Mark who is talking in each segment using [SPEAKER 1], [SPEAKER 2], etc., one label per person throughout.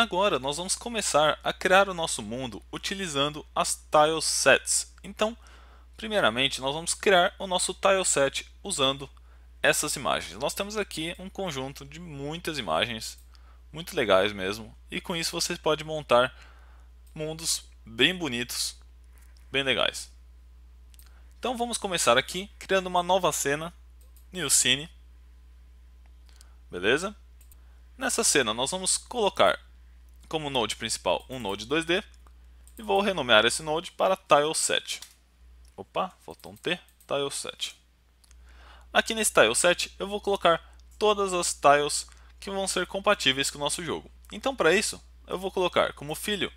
[SPEAKER 1] Agora nós vamos começar a criar o nosso mundo utilizando as tile sets. Então, primeiramente, nós vamos criar o nosso tile set usando essas imagens. Nós temos aqui um conjunto de muitas imagens, muito legais mesmo, e com isso você pode montar mundos bem bonitos, bem legais. Então vamos começar aqui criando uma nova cena, New Scene. Beleza? Nessa cena nós vamos colocar como node principal um node 2D e vou renomear esse node para tileset. Opa, faltou um T, tileset. Aqui nesse tileset eu vou colocar todas as tiles que vão ser compatíveis com o nosso jogo. Então para isso eu vou colocar como filho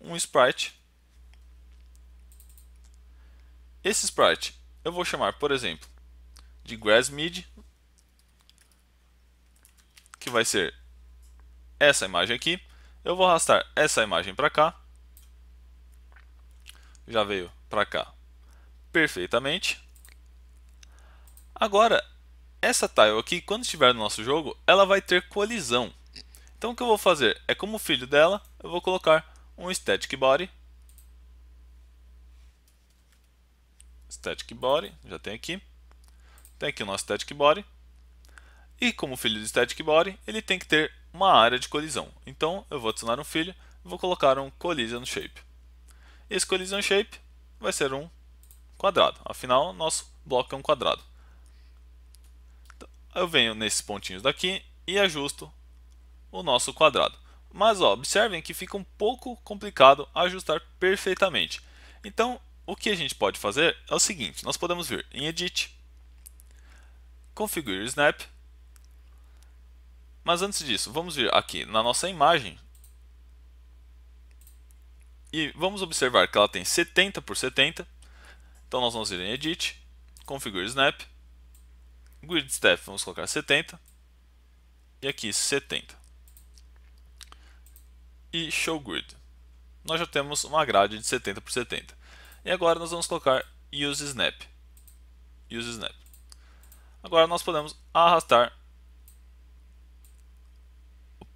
[SPEAKER 1] um sprite. Esse sprite eu vou chamar, por exemplo, de grassmid, que vai ser essa imagem aqui, eu vou arrastar essa imagem para cá. Já veio para cá perfeitamente. Agora, essa tile aqui, quando estiver no nosso jogo, ela vai ter colisão. Então o que eu vou fazer é, como filho dela, eu vou colocar um static body. Static body, já tem aqui. Tem aqui o nosso static body. E como filho do static body, ele tem que ter uma área de colisão. Então eu vou adicionar um filho e vou colocar um collision shape. Esse collision shape vai ser um quadrado, afinal nosso bloco é um quadrado. Então, eu venho nesses pontinhos daqui e ajusto o nosso quadrado. Mas ó, observem que fica um pouco complicado ajustar perfeitamente. Então o que a gente pode fazer é o seguinte, nós podemos vir em Edit, Configure Snap mas antes disso, vamos vir aqui na nossa imagem e vamos observar que ela tem 70 por 70. Então nós vamos ir em Edit, Configure Snap, Grid Step, vamos colocar 70 e aqui 70. E Show Grid. Nós já temos uma grade de 70 por 70. E agora nós vamos colocar Use Snap. Use Snap. Agora nós podemos arrastar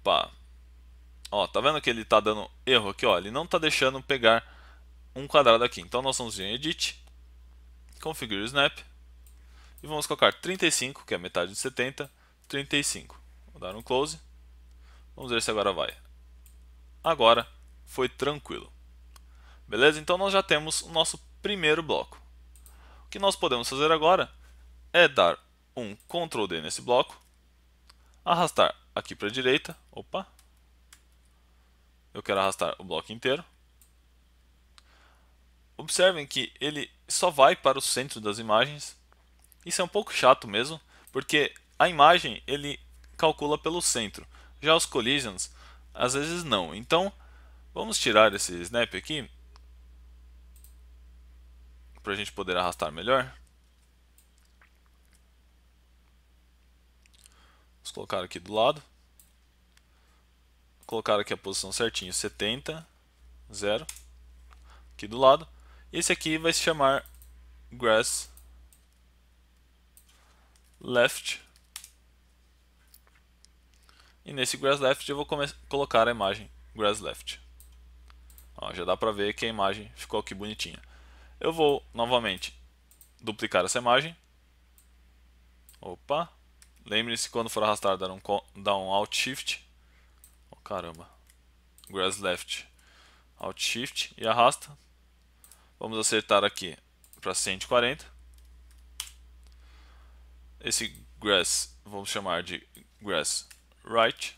[SPEAKER 1] Opa! Ó, tá vendo que ele tá dando erro aqui? Ó, ele não tá deixando pegar um quadrado aqui. Então nós vamos em Edit, Configure o Snap e vamos colocar 35, que é metade de 70, 35. Vou dar um Close. Vamos ver se agora vai. Agora foi tranquilo. Beleza? Então nós já temos o nosso primeiro bloco. O que nós podemos fazer agora é dar um Ctrl D nesse bloco, arrastar aqui para a direita, opa, eu quero arrastar o bloco inteiro. Observem que ele só vai para o centro das imagens. Isso é um pouco chato mesmo, porque a imagem ele calcula pelo centro. Já os collisions, às vezes não. Então, vamos tirar esse snap aqui para a gente poder arrastar melhor. Vamos colocar aqui do lado. Colocar aqui a posição certinho, 70, 0. Aqui do lado. Esse aqui vai se chamar grass left. E nesse grass left eu vou colocar a imagem grass left. Ó, já dá para ver que a imagem ficou aqui bonitinha. Eu vou novamente duplicar essa imagem. Opa, Lembre-se quando for arrastar dar um, dar um Alt Shift. Oh, caramba. Grass Left. Alt Shift e arrasta. Vamos acertar aqui para 140. Esse grass vamos chamar de grass right.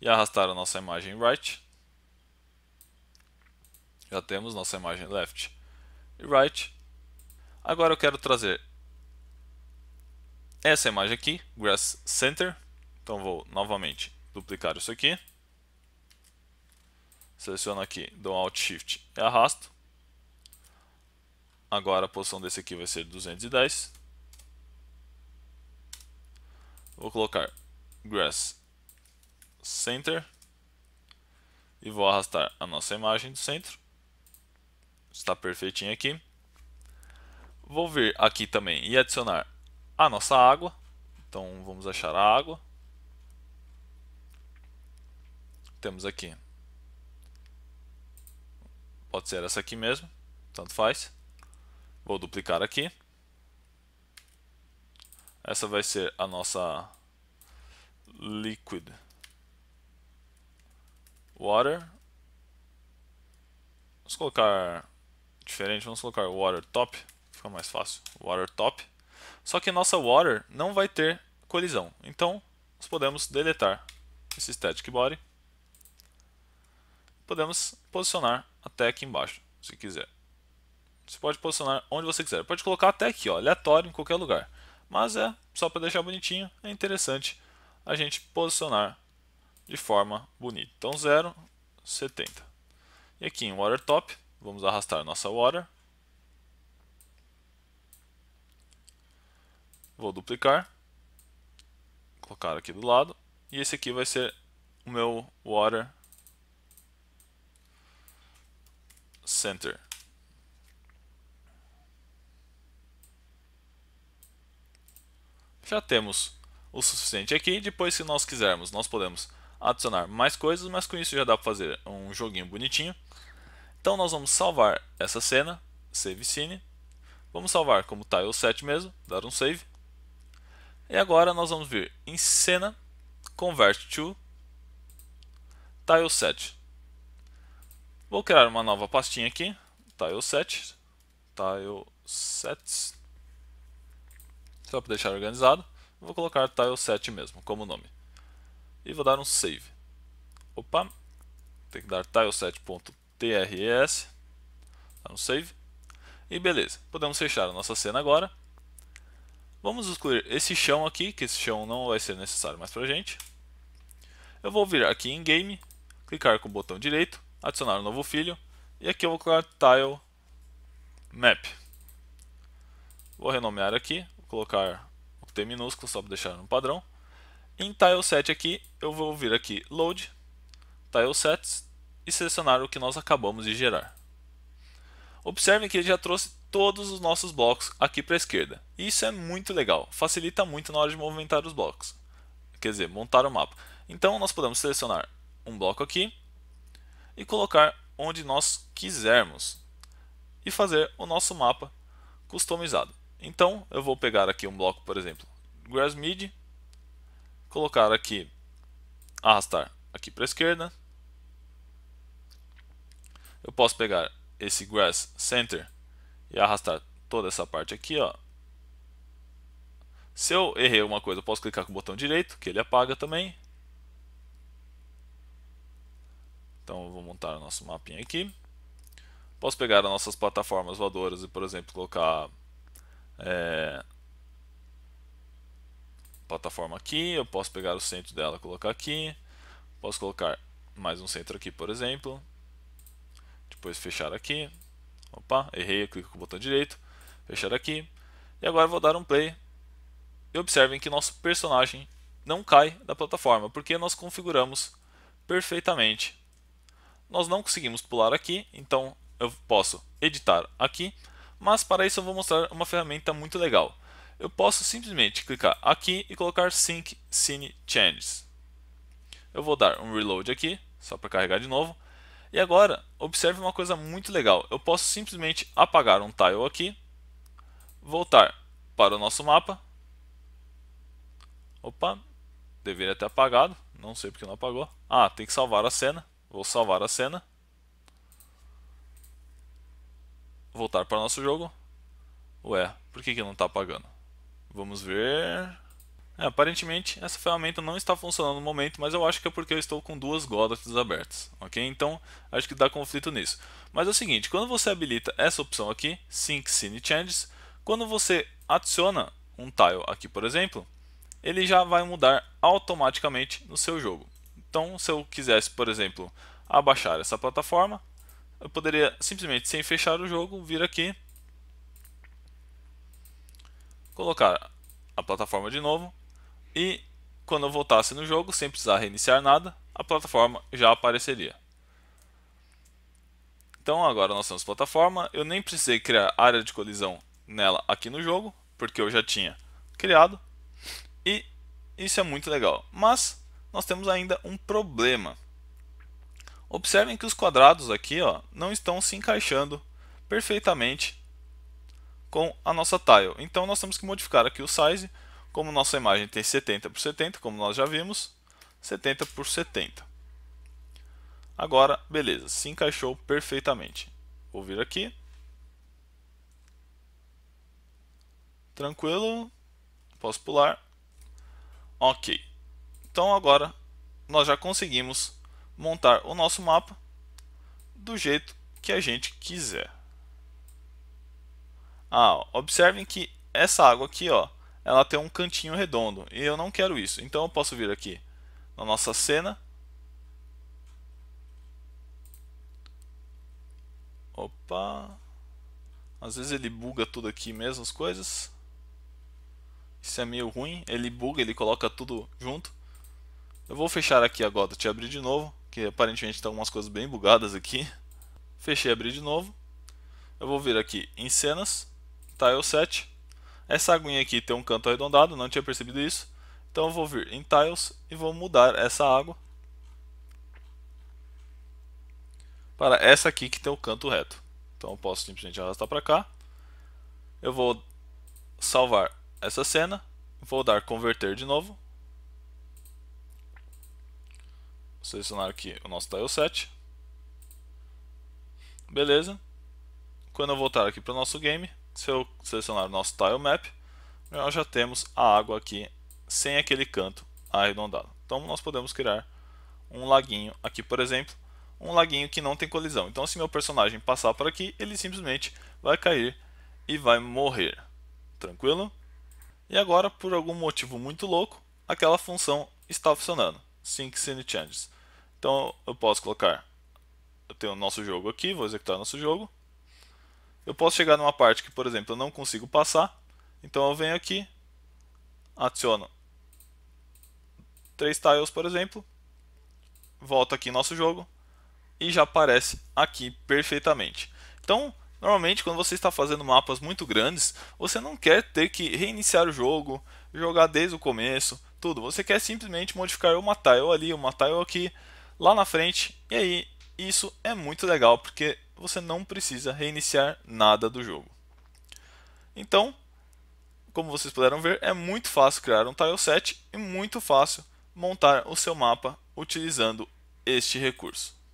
[SPEAKER 1] E arrastar a nossa imagem right. Já temos nossa imagem left e right. Agora eu quero trazer essa imagem aqui, Grass Center. Então vou novamente duplicar isso aqui. Seleciono aqui, dou um Alt Shift e arrasto. Agora a posição desse aqui vai ser 210. Vou colocar Grass Center e vou arrastar a nossa imagem do centro. Está perfeitinho aqui. Vou vir aqui também e adicionar a nossa água. Então vamos achar a água. Temos aqui. Pode ser essa aqui mesmo, tanto faz. Vou duplicar aqui. Essa vai ser a nossa liquid water. Vamos colocar diferente, vamos colocar water top, fica mais fácil. Water top. Só que nossa water não vai ter colisão. Então, nós podemos deletar esse static body. Podemos posicionar até aqui embaixo, se quiser. Você pode posicionar onde você quiser. Pode colocar até aqui, ó, aleatório em qualquer lugar. Mas é só para deixar bonitinho, é interessante a gente posicionar de forma bonita. Então 0, 70. E aqui em Water Top, vamos arrastar nossa Water Vou duplicar, colocar aqui do lado, e esse aqui vai ser o meu water center. Já temos o suficiente aqui, depois se nós quisermos, nós podemos adicionar mais coisas, mas com isso já dá para fazer um joguinho bonitinho. Então nós vamos salvar essa cena, save scene. Vamos salvar como tile set mesmo, dar um save. E agora nós vamos vir em cena, convert to, tileset. Vou criar uma nova pastinha aqui, tileset, tilesets, só para deixar organizado. Vou colocar tileset mesmo, como nome. E vou dar um save. Opa, tem que dar tileset.tres, dar um save. E beleza, podemos fechar a nossa cena agora. Vamos excluir esse chão aqui, que esse chão não vai ser necessário mais para a gente. Eu vou vir aqui em Game, clicar com o botão direito, adicionar um novo filho, e aqui eu vou colocar Tile Map. Vou renomear aqui, vou colocar o T minúsculo só para deixar no padrão. Em Tile Set aqui, eu vou vir aqui Load, Tile Sets, e selecionar o que nós acabamos de gerar. Observe que ele já trouxe todos os nossos blocos aqui para a esquerda. Isso é muito legal, facilita muito na hora de movimentar os blocos, quer dizer, montar o mapa. Então nós podemos selecionar um bloco aqui e colocar onde nós quisermos e fazer o nosso mapa customizado. Então eu vou pegar aqui um bloco, por exemplo, grass mid, colocar aqui, arrastar aqui para a esquerda. Eu posso pegar esse Grass Center e arrastar toda essa parte aqui, ó. Se eu errei alguma coisa, eu posso clicar com o botão direito, que ele apaga também. Então eu vou montar o nosso mapinha aqui. Posso pegar as nossas plataformas voadoras e, por exemplo, colocar é, plataforma aqui. Eu posso pegar o centro dela e colocar aqui. Posso colocar mais um centro aqui, por exemplo. Depois fechar aqui. Opa, errei, eu clico com o botão direito, fechar aqui. E agora vou dar um play. E observem que nosso personagem não cai da plataforma, porque nós configuramos perfeitamente. Nós não conseguimos pular aqui, então eu posso editar aqui, mas para isso eu vou mostrar uma ferramenta muito legal. Eu posso simplesmente clicar aqui e colocar Sync Scene Changes. Eu vou dar um reload aqui, só para carregar de novo. E agora, observe uma coisa muito legal. Eu posso simplesmente apagar um tile aqui, voltar para o nosso mapa. Opa, deveria ter apagado, não sei porque não apagou. Ah, tem que salvar a cena. Vou salvar a cena. Voltar para o nosso jogo. Ué, por que, que não está apagando? Vamos ver... É, aparentemente essa ferramenta não está funcionando no momento, mas eu acho que é porque eu estou com duas Godlets abertas, ok? Então acho que dá conflito nisso. Mas é o seguinte, quando você habilita essa opção aqui, Sync Scene Changes, quando você adiciona um tile aqui, por exemplo, ele já vai mudar automaticamente no seu jogo. Então se eu quisesse, por exemplo, abaixar essa plataforma, eu poderia simplesmente, sem fechar o jogo, vir aqui, colocar a plataforma de novo e quando eu voltasse no jogo, sem precisar reiniciar nada, a plataforma já apareceria. Então agora nós temos plataforma, eu nem precisei criar área de colisão nela aqui no jogo, porque eu já tinha criado, e isso é muito legal. Mas nós temos ainda um problema. Observem que os quadrados aqui ó, não estão se encaixando perfeitamente com a nossa tile. Então nós temos que modificar aqui o size como nossa imagem tem 70 por 70, como nós já vimos, 70 por 70. Agora, beleza, se encaixou perfeitamente. Vou vir aqui. Tranquilo. Posso pular. Ok. Então agora nós já conseguimos montar o nosso mapa do jeito que a gente quiser. Ah, observem que essa água aqui, ó, ela tem um cantinho redondo. E eu não quero isso. Então eu posso vir aqui na nossa cena. Opa. Às vezes ele buga tudo aqui mesmo, as coisas. Isso é meio ruim. Ele buga, ele coloca tudo junto. Eu vou fechar aqui agora, te abrir de novo. Que aparentemente estão algumas coisas bem bugadas aqui. Fechei, abri de novo. Eu vou vir aqui em cenas, tile set. Essa aguinha aqui tem um canto arredondado, não tinha percebido isso. Então eu vou vir em Tiles e vou mudar essa água para essa aqui que tem o canto reto. Então eu posso simplesmente arrastar para cá. Eu vou salvar essa cena, vou dar converter de novo. Vou selecionar aqui o nosso tile set. Beleza. Quando eu voltar aqui para o nosso game, se eu selecionar o nosso tile map, nós já temos a água aqui sem aquele canto arredondado. Então nós podemos criar um laguinho aqui, por exemplo, um laguinho que não tem colisão. Então se meu personagem passar por aqui, ele simplesmente vai cair e vai morrer. Tranquilo? E agora, por algum motivo muito louco, aquela função está funcionando. Sync Scene Changes. Então eu posso colocar, eu tenho o nosso jogo aqui, vou executar nosso jogo eu posso chegar numa parte que, por exemplo, eu não consigo passar. Então eu venho aqui, adiciono três tiles, por exemplo, volto aqui em nosso jogo e já aparece aqui perfeitamente. Então, normalmente quando você está fazendo mapas muito grandes, você não quer ter que reiniciar o jogo, jogar desde o começo, tudo. Você quer simplesmente modificar uma tile ali, uma tile aqui, lá na frente, e aí isso é muito legal, porque você não precisa reiniciar nada do jogo. Então, como vocês puderam ver, é muito fácil criar um tileset e muito fácil montar o seu mapa utilizando este recurso.